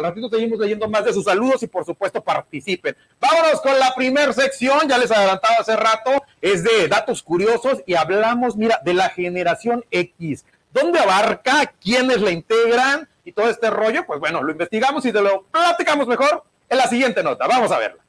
Al ratito seguimos leyendo más de sus saludos y por supuesto participen. Vámonos con la primera sección, ya les adelantado hace rato, es de datos curiosos y hablamos, mira, de la generación X. ¿Dónde abarca? ¿Quiénes la integran? Y todo este rollo, pues bueno, lo investigamos y te lo platicamos mejor en la siguiente nota. Vamos a verla.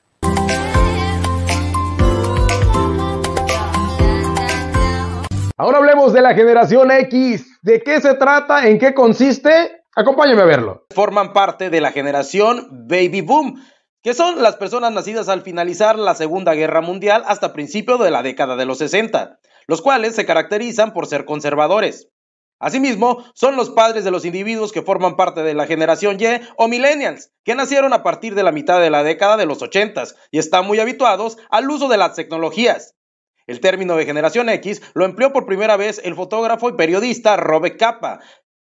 Ahora hablemos de la generación X. ¿De qué se trata? ¿En qué consiste? Acompáñeme a verlo. Forman parte de la generación Baby Boom, que son las personas nacidas al finalizar la Segunda Guerra Mundial hasta principios de la década de los 60, los cuales se caracterizan por ser conservadores. Asimismo, son los padres de los individuos que forman parte de la generación Y o millennials, que nacieron a partir de la mitad de la década de los 80 y están muy habituados al uso de las tecnologías. El término de generación X lo empleó por primera vez el fotógrafo y periodista Robert Capa,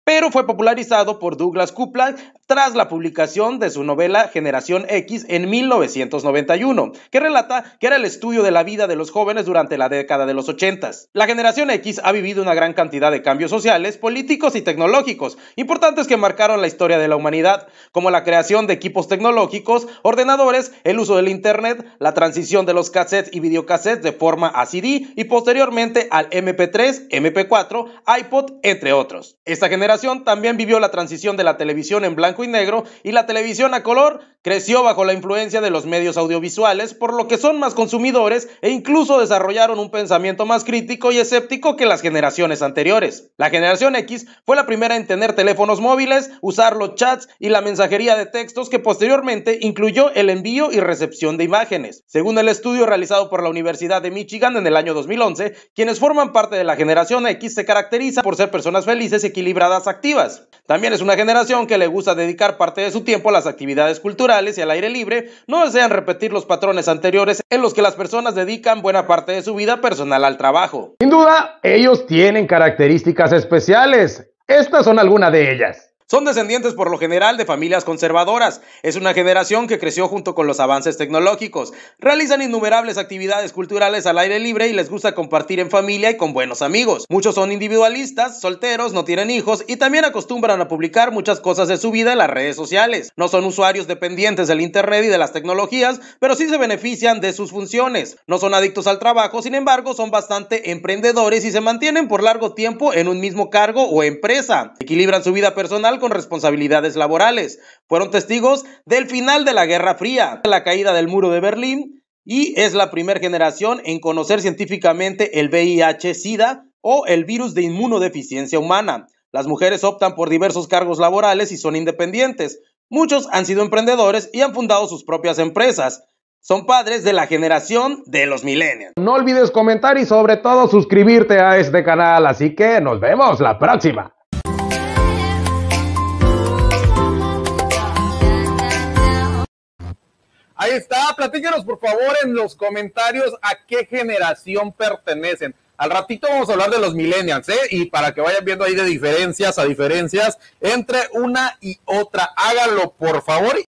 pero fue popularizado por Douglas Coupland tras la publicación de su novela Generación X en 1991, que relata que era el estudio de la vida de los jóvenes durante la década de los 80. La generación X ha vivido una gran cantidad de cambios sociales, políticos y tecnológicos importantes que marcaron la historia de la humanidad, como la creación de equipos tecnológicos, ordenadores, el uso del Internet, la transición de los cassettes y videocassettes de forma a CD y posteriormente al MP3, MP4, iPod, entre otros. Esta generación también vivió la transición de la televisión en blanco y negro y la televisión a color creció bajo la influencia de los medios audiovisuales, por lo que son más consumidores e incluso desarrollaron un pensamiento más crítico y escéptico que las generaciones anteriores. La generación X fue la primera en tener teléfonos móviles, usar los chats y la mensajería de textos que posteriormente incluyó el envío y recepción de imágenes. Según el estudio realizado por la Universidad de Michigan en el año 2011, quienes forman parte de la generación X se caracteriza por ser personas felices, equilibradas, activas. También es una generación que le gusta de dedicar parte de su tiempo a las actividades culturales y al aire libre, no desean repetir los patrones anteriores en los que las personas dedican buena parte de su vida personal al trabajo. Sin duda, ellos tienen características especiales. Estas son algunas de ellas. Son descendientes por lo general de familias conservadoras. Es una generación que creció junto con los avances tecnológicos. Realizan innumerables actividades culturales al aire libre y les gusta compartir en familia y con buenos amigos. Muchos son individualistas, solteros, no tienen hijos y también acostumbran a publicar muchas cosas de su vida en las redes sociales. No son usuarios dependientes del Internet y de las tecnologías, pero sí se benefician de sus funciones. No son adictos al trabajo, sin embargo, son bastante emprendedores y se mantienen por largo tiempo en un mismo cargo o empresa. Equilibran su vida personal con responsabilidades laborales. Fueron testigos del final de la Guerra Fría, la caída del muro de Berlín y es la primera generación en conocer científicamente el VIH-Sida o el virus de inmunodeficiencia humana. Las mujeres optan por diversos cargos laborales y son independientes. Muchos han sido emprendedores y han fundado sus propias empresas. Son padres de la generación de los millennials. No olvides comentar y sobre todo suscribirte a este canal, así que nos vemos la próxima. Ahí está, platíquenos por favor en los comentarios a qué generación pertenecen. Al ratito vamos a hablar de los millennials, ¿eh? Y para que vayan viendo ahí de diferencias a diferencias entre una y otra, háganlo por favor.